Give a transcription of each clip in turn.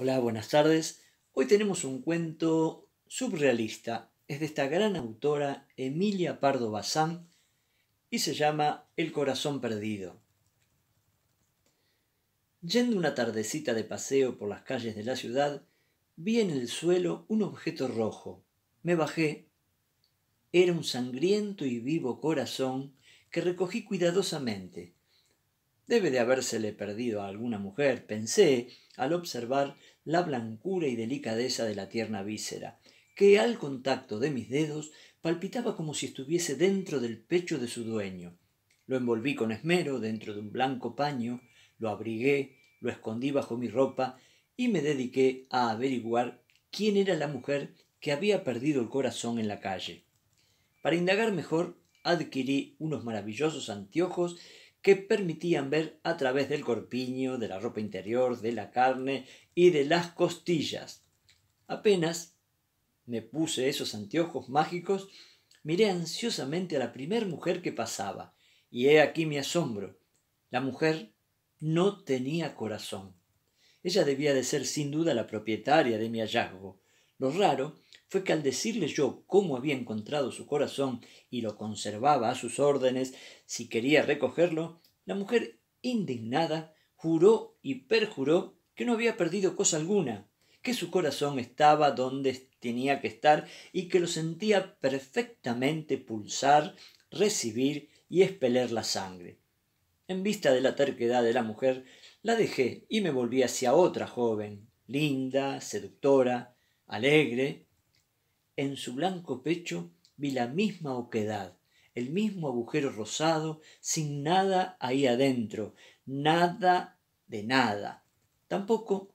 Hola, buenas tardes. Hoy tenemos un cuento surrealista. Es de esta gran autora Emilia Pardo Bazán y se llama El corazón perdido. Yendo una tardecita de paseo por las calles de la ciudad, vi en el suelo un objeto rojo. Me bajé. Era un sangriento y vivo corazón que recogí cuidadosamente. Debe de habérsele perdido a alguna mujer, pensé, al observar la blancura y delicadeza de la tierna víscera, que al contacto de mis dedos palpitaba como si estuviese dentro del pecho de su dueño. Lo envolví con esmero dentro de un blanco paño, lo abrigué, lo escondí bajo mi ropa y me dediqué a averiguar quién era la mujer que había perdido el corazón en la calle. Para indagar mejor, adquirí unos maravillosos anteojos que permitían ver a través del corpiño, de la ropa interior, de la carne y de las costillas. Apenas me puse esos anteojos mágicos, miré ansiosamente a la primer mujer que pasaba, y he aquí mi asombro. La mujer no tenía corazón. Ella debía de ser sin duda la propietaria de mi hallazgo. Lo raro fue que al decirle yo cómo había encontrado su corazón y lo conservaba a sus órdenes si quería recogerlo, la mujer indignada juró y perjuró que no había perdido cosa alguna, que su corazón estaba donde tenía que estar y que lo sentía perfectamente pulsar, recibir y expeler la sangre. En vista de la terquedad de la mujer, la dejé y me volví hacia otra joven, linda, seductora, alegre, en su blanco pecho vi la misma oquedad, el mismo agujero rosado, sin nada ahí adentro, nada de nada. Tampoco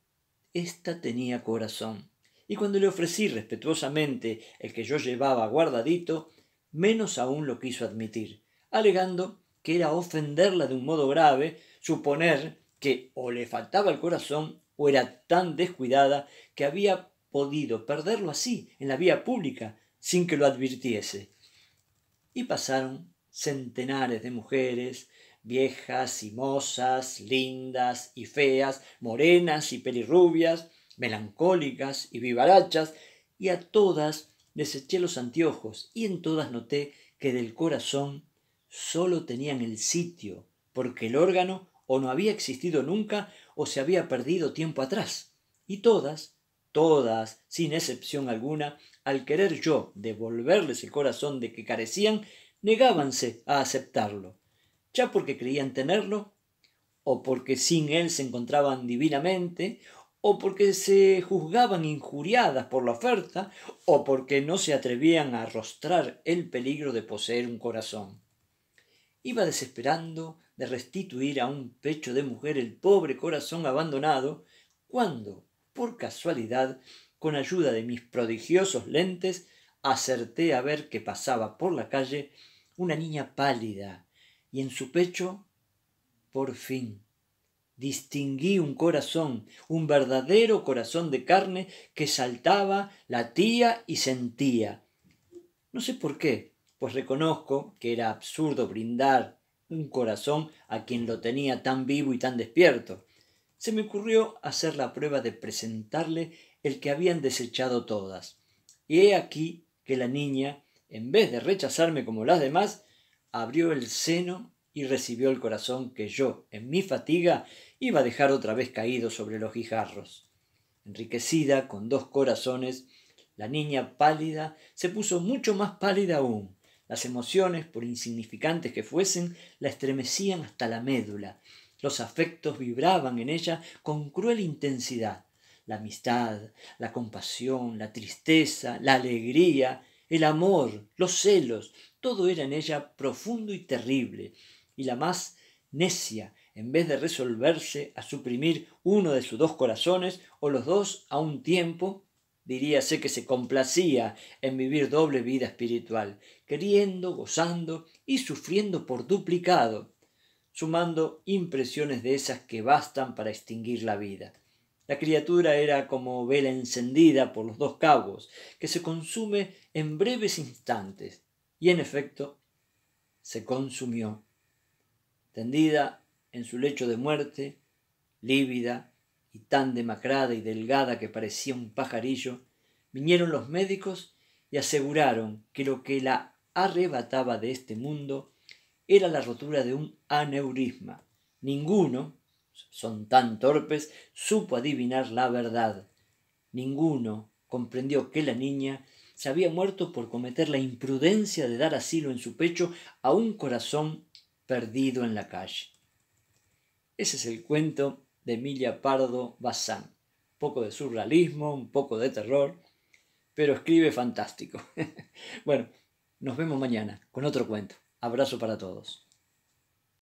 ésta tenía corazón. Y cuando le ofrecí respetuosamente el que yo llevaba guardadito, menos aún lo quiso admitir, alegando que era ofenderla de un modo grave suponer que o le faltaba el corazón o era tan descuidada que había podido perderlo así, en la vía pública, sin que lo advirtiese. Y pasaron centenares de mujeres, viejas y mozas, lindas y feas, morenas y pelirrubias, melancólicas y vivarachas, y a todas les eché los anteojos, y en todas noté que del corazón sólo tenían el sitio, porque el órgano o no había existido nunca o se había perdido tiempo atrás. Y todas, todas, sin excepción alguna, al querer yo devolverles el corazón de que carecían, negábanse a aceptarlo, ya porque creían tenerlo, o porque sin él se encontraban divinamente, o porque se juzgaban injuriadas por la oferta, o porque no se atrevían a arrostrar el peligro de poseer un corazón. Iba desesperando de restituir a un pecho de mujer el pobre corazón abandonado, cuando, por casualidad, con ayuda de mis prodigiosos lentes, acerté a ver que pasaba por la calle una niña pálida y en su pecho, por fin, distinguí un corazón, un verdadero corazón de carne que saltaba, latía y sentía. No sé por qué, pues reconozco que era absurdo brindar un corazón a quien lo tenía tan vivo y tan despierto se me ocurrió hacer la prueba de presentarle el que habían desechado todas. Y he aquí que la niña, en vez de rechazarme como las demás, abrió el seno y recibió el corazón que yo, en mi fatiga, iba a dejar otra vez caído sobre los guijarros. Enriquecida con dos corazones, la niña pálida se puso mucho más pálida aún. Las emociones, por insignificantes que fuesen, la estremecían hasta la médula, los afectos vibraban en ella con cruel intensidad. La amistad, la compasión, la tristeza, la alegría, el amor, los celos, todo era en ella profundo y terrible, y la más necia, en vez de resolverse a suprimir uno de sus dos corazones o los dos a un tiempo, diríase que se complacía en vivir doble vida espiritual, queriendo, gozando y sufriendo por duplicado sumando impresiones de esas que bastan para extinguir la vida. La criatura era como vela encendida por los dos cabos, que se consume en breves instantes, y en efecto se consumió, tendida en su lecho de muerte, lívida y tan demacrada y delgada que parecía un pajarillo, vinieron los médicos y aseguraron que lo que la arrebataba de este mundo era la rotura de un aneurisma. Ninguno, son tan torpes, supo adivinar la verdad. Ninguno comprendió que la niña se había muerto por cometer la imprudencia de dar asilo en su pecho a un corazón perdido en la calle. Ese es el cuento de Emilia Pardo Bazán. Un poco de surrealismo, un poco de terror, pero escribe fantástico. bueno, nos vemos mañana con otro cuento. Abrazo para todos.